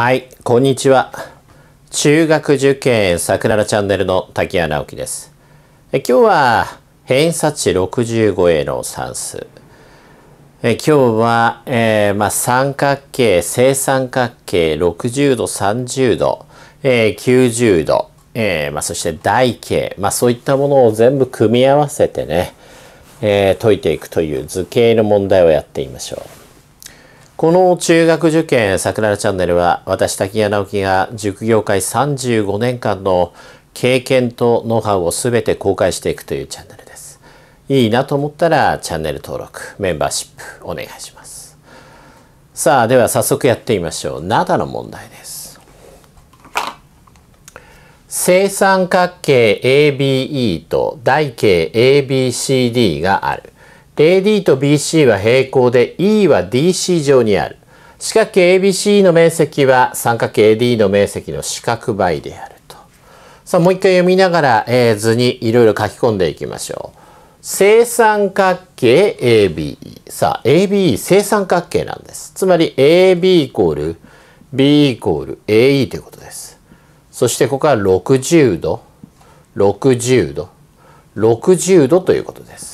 はい、こんにちは。中学受験桜らチャンネルの滝谷直樹です。え今日は偏差値65への算数。え今日は、えー、まあ、三角形、正三角形60度、30度、えー、90度、えー、まあ、そして台形、まあ、そういったものを全部組み合わせてね、え解いていくという図形の問題をやってみましょう。この中学受験桜らチャンネルは私滝谷直樹が塾業界35年間の経験とノウハウを全て公開していくというチャンネルです。いいなと思ったらチャンネル登録、メンバーシップお願いします。さあでは早速やってみましょう。灘の問題です。正三角形 ABE と台形 ABCD がある。AD と BC は平行で E は DC 上にある。四角形 ABC の面積は三角形 AD の面積の四角倍であると。さあもう一回読みながら、えー、図にいろいろ書き込んでいきましょう。正三角形 ABE。さあ ABE 正三角形なんです。つまり AB イコール B イコール AE ということです。そしてここは60度、60度、60度ということです。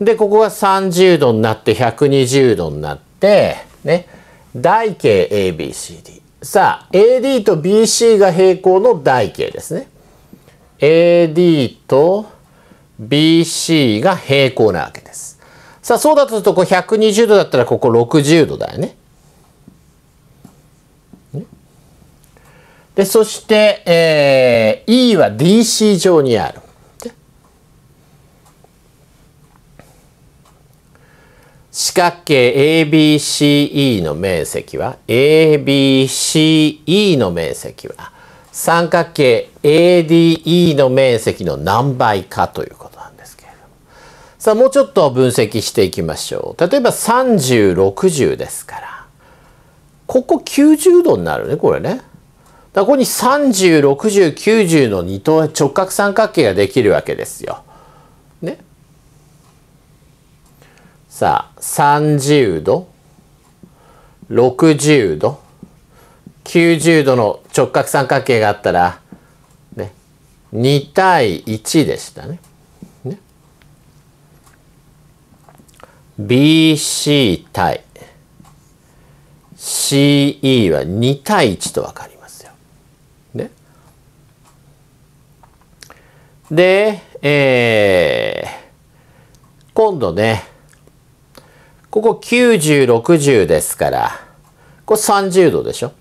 でここが30度になって120度になってね台形 ABCD さあ AD と BC が平行の台形ですね AD と BC が平行なわけですさあそうだとするとこう120度だったらここ60度だよねでそして、えー、E は DC 上にある四角形 ABCE の面積は ABCE の面積は三角形 ADE の面積の何倍かということなんですけれどもさあもうちょっと分析していきましょう例えば3060ですからここ90度になるねこれねだここに306090の二等直角三角形ができるわけですよ。さあ、30度、60度、90度の直角三角形があったら、ね、2対1でしたね。ね BC 対 CE は2対1とわかりますよ。ね。で、えー、今度ね、ここ90、60ですから、これ30度でしょ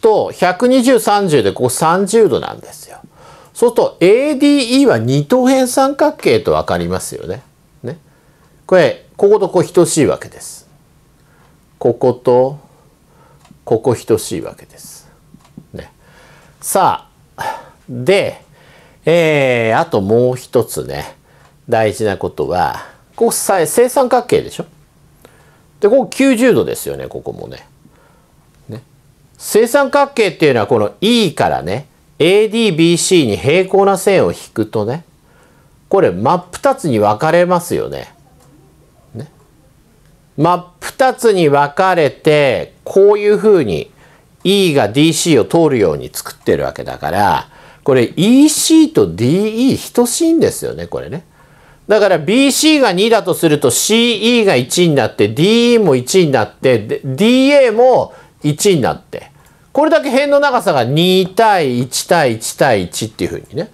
と、120、30でここ30度なんですよ。そうすると ADE は二等辺三角形とわかりますよね。ね。これ、こことここ等しいわけです。ここと、ここ等しいわけです。ね。さあ、で、えー、あともう一つね。大事なことは、ここ正三角形でしょで、ここ90度ですよね、ここもね。ね。正三角形っていうのはこの E からね、ADBC に平行な線を引くとね、これ真っ二つに分かれますよね。ね。真っ二つに分かれて、こういうふうに E が DC を通るように作ってるわけだから、これ EC と DE 等しいんですよね、これね。だから BC が2だとすると CE が1になって DE も1になって DA も1になってこれだけ辺の長さが2対1対1対1っていうふうにね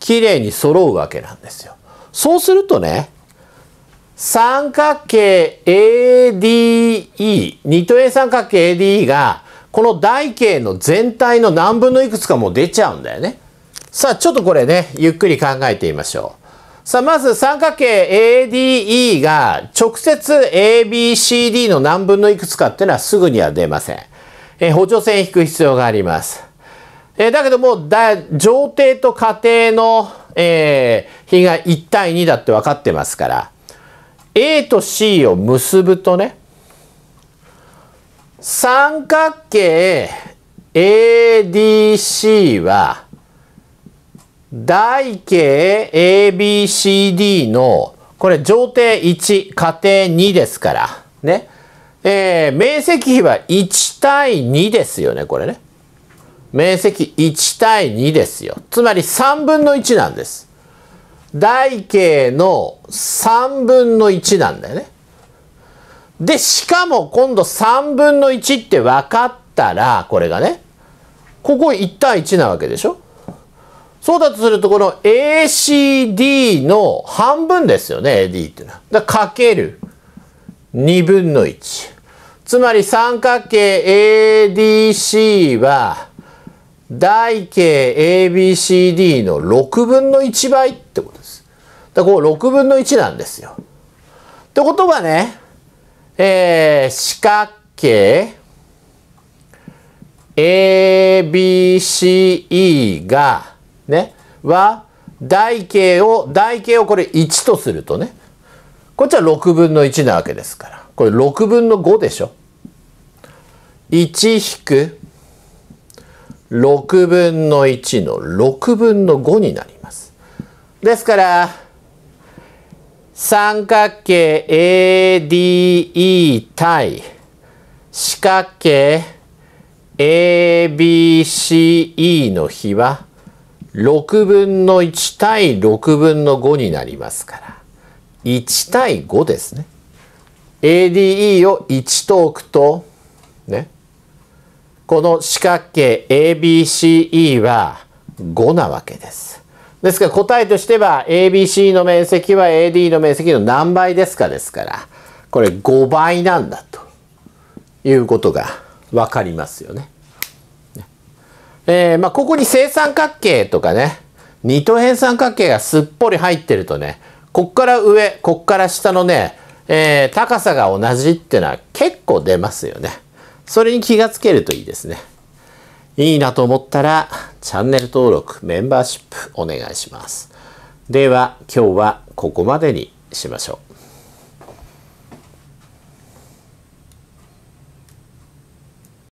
綺麗に揃うわけなんですよ。そうするとね三角形 ADE2 と A 三角形 ADE がこの台形の全体の何分のいくつかも出ちゃうんだよね。さあちょっとこれねゆっくり考えてみましょう。さあ、まず三角形 ADE が直接 ABCD の何分のいくつかっていうのはすぐには出ません。え補助線引く必要があります。えだけどもだ、上底と下底の、えー、比が1対2だって分かってますから、A と C を結ぶとね、三角形 ADC は台形 ABCD の、これ上底1、下底2ですから、ね。えー、面積比は1対2ですよね、これね。面積1対2ですよ。つまり3分の1なんです。台形の3分の1なんだよね。で、しかも今度3分の1って分かったら、これがね、ここ1対1なわけでしょそうだとすると、この ACD の半分ですよね、AD っていうのは。だかける2分の1。つまり三角形 ADC は、台形 ABCD の6分の1倍ってことです。だからこう6分の1なんですよ。ってことはね、えー、四角形 ABCE がね、は、台形を、台形をこれ1とするとね、こっちは6分の1なわけですから、これ6分の5でしょ。1引く6分の1の6分の5になります。ですから、三角形 ADE 対四角形 ABCE の比は6分の1対6分の5になりますから、1対5ですね。ADE を1と置くと、ね、この四角形 ABCE は5なわけです。ですから答えとしては ABC の面積は AD の面積の何倍ですかですから、これ5倍なんだということがわかりますよね。えー、まあ、ここに正三角形とかね、二等辺三角形がすっぽり入ってるとね、こっから上、こっから下のね、えー、高さが同じっていうのは結構出ますよね。それに気がつけるといいですね。いいなと思ったら、チャンネル登録、メンバーシップお願いします。では、今日はここまでにしましょう。